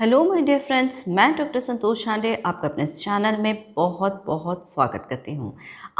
hello my dear friends मैं doctor Santosh Shande आपका अपने इस चैनल में बहुत बहुत स्वागत करती हूँ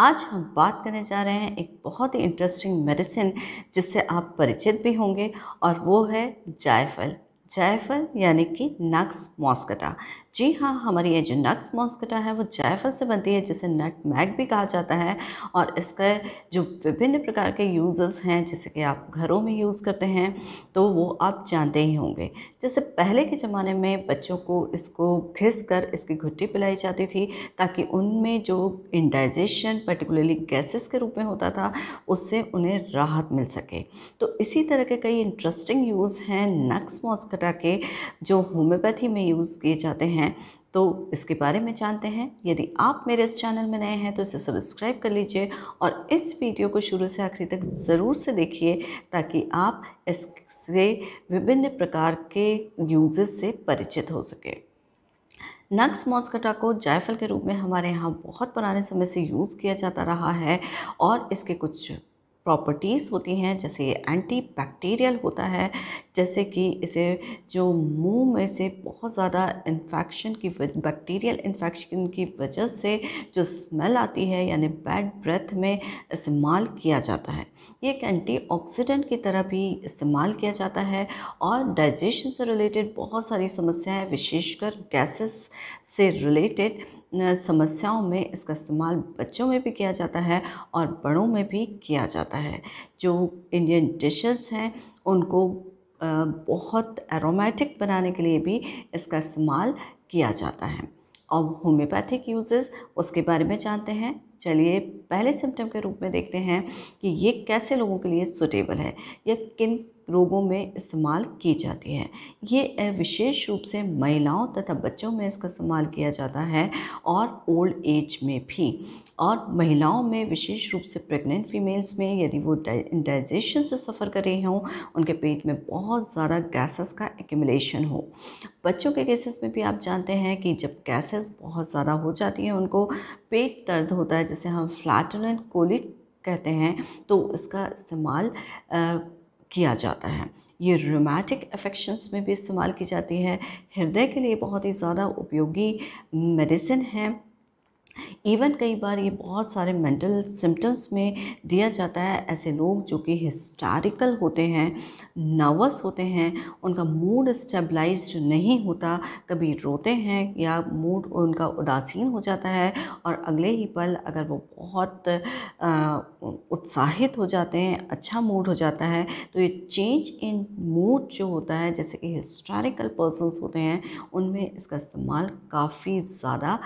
आज हम बात करने जा रहे हैं एक बहुत ही इंटरेस्टिंग मेडिसिन जिससे आप परिचित भी होंगे और वो है जायफल जायफल यानी कि नक्स मॉस्कटा जी हाँ हमारी ये जो नक्स मॉस्कटा है वो जायफल से बनती है जिसे नट मैग भी कहा जाता है और इसके जो विभिन्न प्रकार के यूज़ हैं जैसे कि आप घरों में यूज़ करते हैं तो वो आप जानते ही होंगे जैसे पहले के ज़माने में बच्चों को इसको घिस कर इसकी घुट्टी पिलाई जाती थी ताकि उनमें जो इंडाइजेशन पर्टिकुलरली गैसेस के रूप में होता था उससे उन्हें राहत मिल सके तो इसी तरह के कई इंटरेस्टिंग यूज़ हैं नक्स मॉस्कटा के जो होम्योपैथी में यूज़ किए जाते हैं हैं तो इसके बारे में जानते हैं यदि आप मेरे इस चैनल में नए हैं तो इसे सब्सक्राइब कर लीजिए और इस वीडियो को शुरू से आखिरी तक ज़रूर से देखिए ताकि आप इससे विभिन्न प्रकार के यूजेस से परिचित हो सके नक्स मॉस्कटा को जायफल के रूप में हमारे यहाँ बहुत पुराने समय से यूज़ किया जाता रहा है और इसके कुछ प्रॉपर्टीज़ होती हैं जैसे एंटी बैक्टीरियल होता है जैसे कि इसे जो मुंह में से बहुत ज़्यादा इन्फेक्शन की बैक्टीरियल इन्फेक्शन की वजह से जो स्मेल आती है यानी बैड ब्रेथ में इस्तेमाल किया जाता है ये एक एंटीऑक्सीडेंट की तरह भी इस्तेमाल किया जाता है और डाइजेशन से रिलेटेड बहुत सारी समस्याएं विशेषकर गैसेस से रिलेटेड समस्याओं में इसका इस्तेमाल बच्चों में भी किया जाता है और बड़ों में भी किया जाता है जो इंडियन डिशेस हैं उनको बहुत एरोमेटिक बनाने के लिए भी इसका इस्तेमाल किया जाता है और होम्योपैथिक यूजेस उसके बारे में जानते हैं चलिए पहले सिम्टम के रूप में देखते हैं कि ये कैसे लोगों के लिए सुटेबल है या किन रोगों में इस्तेमाल की जाती है ये विशेष रूप से महिलाओं तथा बच्चों में इसका इस्तेमाल किया जाता है और ओल्ड एज में भी और महिलाओं में विशेष रूप से प्रेग्नेंट फीमेल्स में यदि वो डाइजेशन से सफ़र कर रही हों उनके पेट में बहुत ज़्यादा गैसेस का एक्यूमलेशन हो बच्चों के केसेस में भी आप जानते हैं कि जब गैसेस बहुत ज़्यादा हो जाती हैं उनको पेट दर्द होता है जैसे हम फ्लैटन कोलिक कहते हैं तो इसका इस्तेमाल किया जाता है ये रोमैटिक अफेक्शंस में भी इस्तेमाल की जाती है हृदय के लिए बहुत ही ज़्यादा उपयोगी मेडिसिन है इवन कई बार ये बहुत सारे मेंटल सिम्टम्स में दिया जाता है ऐसे लोग जो कि हिस्टारिकल होते हैं नर्वस होते हैं उनका मूड स्टेबलाइज नहीं होता कभी रोते हैं या मूड उनका उदासीन हो जाता है और अगले ही पल अगर वो बहुत उत्साहित हो जाते हैं अच्छा मूड हो जाता है तो ये चेंज इन मूड जो होता है जैसे कि हिस्टारिकल पर्सनस होते हैं उनमें इसका इस्तेमाल काफ़ी ज़्यादा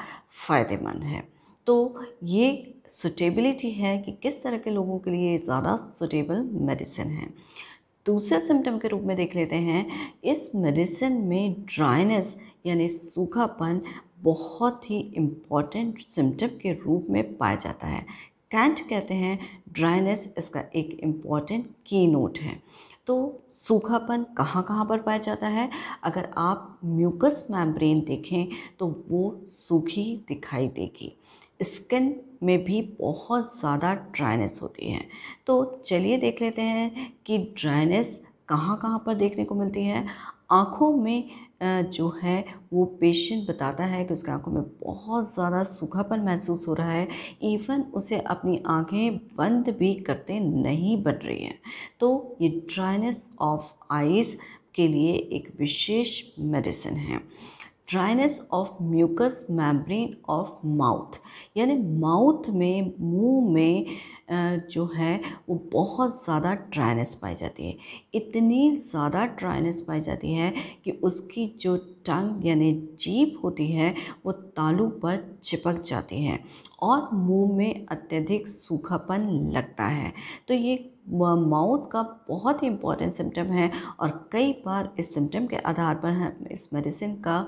फ़ायदेमंद है तो ये सुटेबिलिटी है कि किस तरह के लोगों के लिए ज़्यादा सुटेबल मेडिसिन है दूसरे सिम्टम के रूप में देख लेते हैं इस मेडिसिन में ड्राइनेस यानी सूखापन बहुत ही इम्पॉर्टेंट सिम्टम के रूप में पाया जाता है कैंट कहते हैं ड्राइनेस इसका एक इम्पॉर्टेंट की नोट है तो सूखापन कहाँ कहाँ पर पाया जाता है अगर आप म्यूकस मैम्ब्रेन देखें तो वो सूखी दिखाई देगी स्किन में भी बहुत ज़्यादा ड्राइनेस होती है तो चलिए देख लेते हैं कि ड्राइनेस कहाँ कहाँ पर देखने को मिलती है आँखों में जो है वो पेशेंट बताता है कि उसकी आँखों में बहुत ज़्यादा सूखापन महसूस हो रहा है इवन उसे अपनी आँखें बंद भी करते नहीं बन रही हैं तो ये ड्राइनेस ऑफ आइज़ के लिए एक विशेष मेडिसिन है dryness of mucous membrane of mouth यानी माउथ में मुंह में जो है वो बहुत ज़्यादा ड्राइनेस पाई जाती है इतनी ज़्यादा ड्राइनेस पाई जाती है कि उसकी जो टंग यानी जीप होती है वो तालू पर चिपक जाती है और मुंह में अत्यधिक सूखापन लगता है तो ये माउथ का बहुत ही इम्पॉर्टेंट सिम्टम है और कई बार इस सिम्टम के आधार पर हम इस मेडिसिन का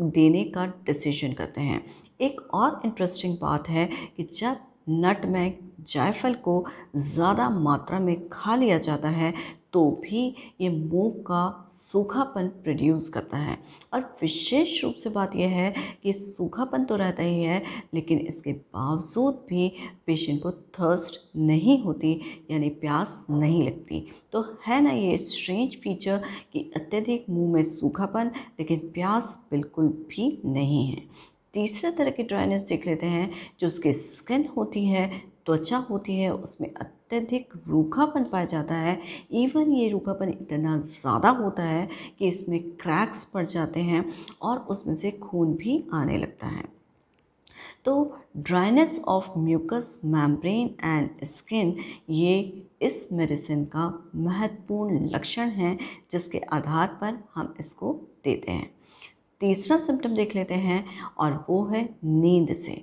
देने का डिसीजन करते हैं एक और इंटरेस्टिंग बात है कि जब नट मैग जायफल को ज़्यादा मात्रा में खा लिया जाता है तो भी ये मुँह का सूखापन प्रोड्यूस करता है और विशेष रूप से बात यह है कि सूखापन तो रहता ही है लेकिन इसके बावजूद भी पेशेंट को थर्स्ट नहीं होती यानी प्यास नहीं लगती तो है ना ये स्ट्रेंज फीचर कि अत्यधिक मुंह में सूखापन लेकिन प्यास बिल्कुल भी नहीं है तीसरे तरह की ड्राइनेस देख लेते हैं जो उसके स्किन होती है त्वचा होती है उसमें अत्यधिक रूखापन पाया जाता है इवन ये रूखापन इतना ज़्यादा होता है कि इसमें क्रैक्स पड़ जाते हैं और उसमें से खून भी आने लगता है तो dryness of mucous membrane and skin ये इस मेडिसिन का महत्वपूर्ण लक्षण है जिसके आधार पर हम इसको देते हैं तीसरा सिम्टम देख लेते हैं और वो है नींद से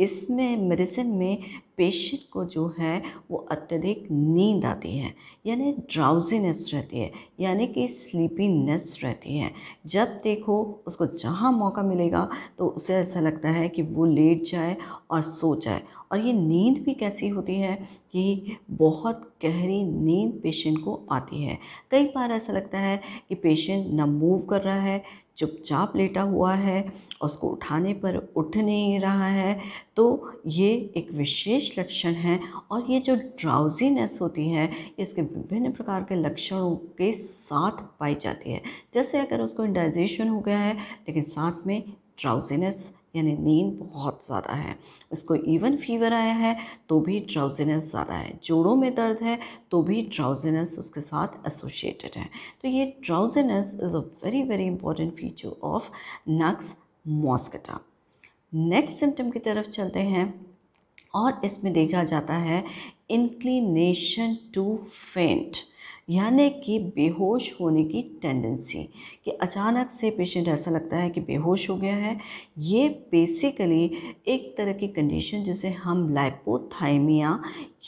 इसमें मेडिसिन में पेशेंट को जो है वो अत्यधिक नींद आती है यानी ड्राउजीनेस रहती है यानी कि स्लीपीनेस रहती है जब देखो उसको जहाँ मौका मिलेगा तो उसे ऐसा लगता है कि वो लेट जाए और सो जाए और ये नींद भी कैसी होती है कि बहुत गहरी नींद पेशेंट को आती है कई बार ऐसा लगता है कि पेशेंट ना मूव कर रहा है चुपचाप लेटा हुआ है उसको उठाने पर उठ नहीं रहा है तो ये एक विशेष लक्षण है और ये जो ड्राउजीनेस होती है इसके विभिन्न प्रकार के लक्षणों के साथ पाई जाती है जैसे अगर उसको इंडाइजेशन हो गया है लेकिन साथ में ड्राउजीनेस यानी नींद बहुत ज़्यादा है उसको इवन फीवर आया है तो भी ड्राउजीनेस ज़्यादा है जोड़ों में दर्द है तो भी ड्राउजीनेस उसके साथ एसोसिएटेड है तो ये drowsiness is a very very important feature of nux moschata next symptom की तरफ चलते हैं और इसमें देखा जाता है इंक्लिनेशन टू फेंट यानी कि बेहोश होने की टेंडेंसी कि अचानक से पेशेंट ऐसा लगता है कि बेहोश हो गया है ये बेसिकली एक तरह की कंडीशन जिसे हम लाइपोथाइमिया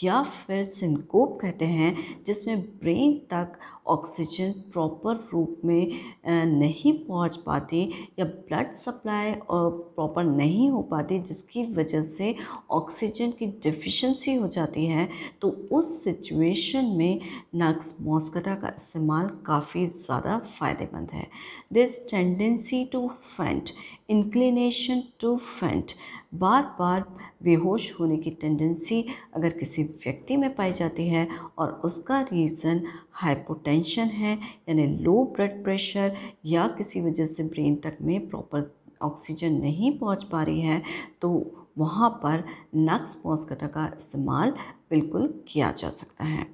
या फिर सिंकोप कहते हैं जिसमें ब्रेन तक ऑक्सीजन प्रॉपर रूप में नहीं पहुंच पाती या ब्लड सप्लाई प्रॉपर नहीं हो पाती जिसकी वजह से ऑक्सीजन की डिफिशेंसी हो जाती है तो उस सिचुएशन में नक्स मॉस्कटा का इस्तेमाल काफ़ी ज़्यादा फ़ायदेमंद है this tendency to faint inclination to faint बार बार बेहोश होने की टेंडेंसी अगर किसी व्यक्ति में पाई जाती है और उसका रीज़न हाइपोटेंशन है यानी लो ब्लड प्रेशर या किसी वजह से ब्रेन तक में प्रॉपर ऑक्सीजन नहीं पहुंच पा रही है तो वहाँ पर नक्स पॉस्कटा का इस्तेमाल बिल्कुल किया जा सकता है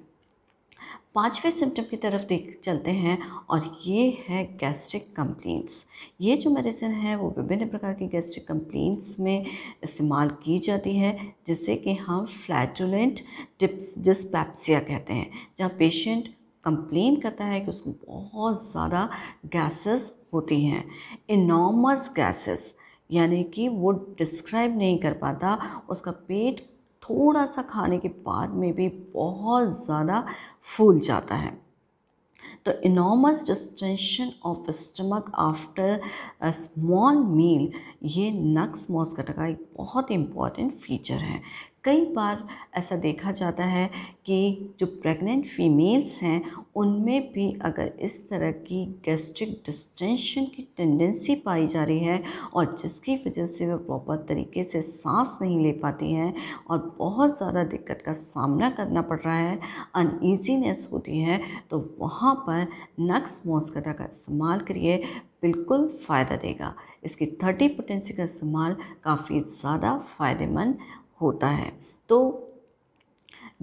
पांचवे सिम्टम की तरफ देख चलते हैं और ये है गैस्ट्रिक कंप्लेंट्स ये जो मेडिसिन है वो विभिन्न प्रकार की गैस्ट्रिक कंप्लेंट्स में इस्तेमाल की जाती है जिसे कि हम फ्लैटुलेंट डिप्स डिस्पैप्सिया कहते हैं जहाँ पेशेंट कंप्लेन करता है कि उसको बहुत ज़्यादा गैसेस होती हैं इनॉमस गैसेस यानी कि वो डिस्क्राइब नहीं कर पाता उसका पेट थोड़ा सा खाने के बाद में भी बहुत ज़्यादा फूल जाता है तो enormous distension of the stomach after small meal ये नक्स मॉस्कटा का एक बहुत इम्पॉर्टेंट फीचर है कई बार ऐसा देखा जाता है कि जो प्रेग्नेंट फीमेल्स हैं उनमें भी अगर इस तरह की गैस्ट्रिक डिस्टेंशन की टेंडेंसी पाई जा रही है और जिसकी वजह से वह प्रॉपर तरीके से सांस नहीं ले पाती हैं और बहुत ज़्यादा दिक्कत का सामना करना पड़ रहा है अनईजीनेस होती है तो वहाँ पर नक्स मॉस्कटा का इस्तेमाल करिए बिल्कुल फ़ायदा देगा इसकी थर्टी पोटेंसी का इस्तेमाल काफ़ी ज़्यादा फ़ायदेमंद होता है तो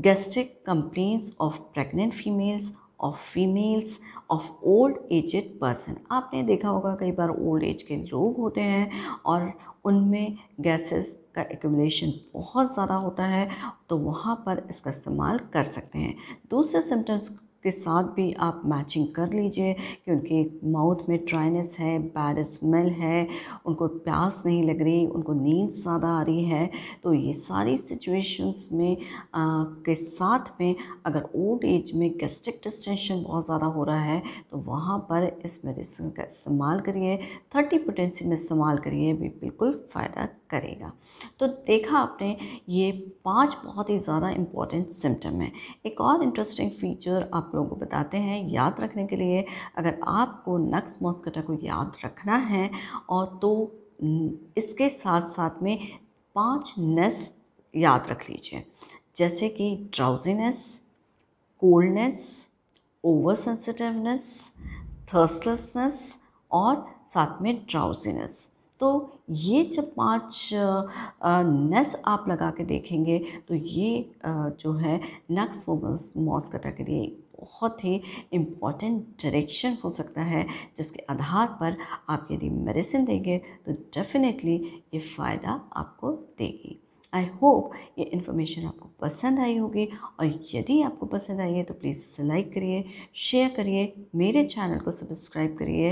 gastric complaints of pregnant females of females of old aged person आपने देखा होगा कई बार ओल्ड एज के लोग होते हैं और उनमें गैसेस का एक्यूमलेशन बहुत ज़्यादा होता है तो वहाँ पर इसका इस्तेमाल कर सकते हैं दूसरे सिम्टम्स के साथ भी आप मैचिंग कर लीजिए कि उनके माउथ में ड्राइनेस है बैड स्मेल है उनको प्यास नहीं लग रही उनको नींद ज़्यादा आ रही है तो ये सारी सिचुएशंस में आ, के साथ में अगर ओल्ड एज में गेस्टिक डिस्टेंशन बहुत ज़्यादा हो रहा है तो वहाँ पर इस मेडिसिन का इस्तेमाल करिए थर्टी पोटेंसी में इस्तेमाल करिए भी बिल्कुल फ़ायदा करेगा तो देखा आपने ये पांच बहुत ही ज़्यादा इम्पॉर्टेंट सिम्टम है एक और इंटरेस्टिंग फीचर आप आप लोगों को बताते हैं याद रखने के लिए अगर आपको नक्स मॉस्कटा को याद रखना है और तो इसके साथ साथ में पांच नस याद रख लीजिए जैसे कि drowsiness coldness over sensitiveness thirstlessness और साथ में ड्राउजीनेस तो ये जब पांच नस आप लगा के देखेंगे तो ये जो है नक्स मॉस्कटा के लिए बहुत ही इम्पॉर्टेंट डायरेक्शन हो सकता है जिसके आधार पर आप यदि मेडिसिन देंगे तो डेफिनेटली ये फ़ायदा आपको देगी आई होप ये इन्फॉर्मेशन आपको पसंद आई होगी और यदि आपको पसंद आई है तो प्लीज़ इसे लाइक करिए शेयर करिए मेरे चैनल को सब्सक्राइब करिए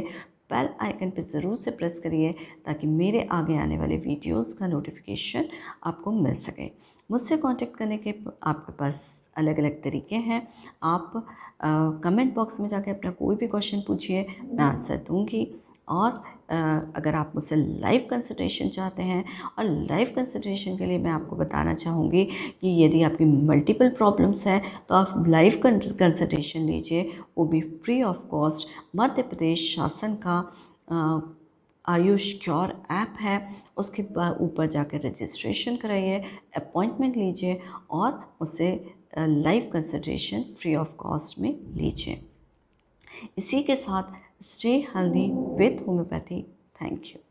बेल आइकन पर ज़रूर से प्रेस करिए ताकि मेरे आगे आने वाले वीडियोस का नोटिफिकेशन आपको मिल सके मुझसे कांटेक्ट करने के आपके पास अलग अलग तरीके हैं आप कमेंट बॉक्स में जाकर अपना कोई भी क्वेश्चन पूछिए मैं आंसर दूंगी और अगर आप मुझसे लाइव कंसल्टेशन चाहते हैं और लाइव कंसल्टेशन के लिए मैं आपको बताना चाहूँगी कि यदि आपकी मल्टीपल प्रॉब्लम्स हैं तो आप लाइव कंसल्टेशन लीजिए वो भी free of cost Madhya Pradesh शासन का आयुष क्योर ऐप है उसके ऊपर जाकर रजिस्ट्रेशन कराइए अपॉइंटमेंट लीजिए और उसे life consultation free of cost में लीजिए इसी के साथ stay healthy with homeopathy thank you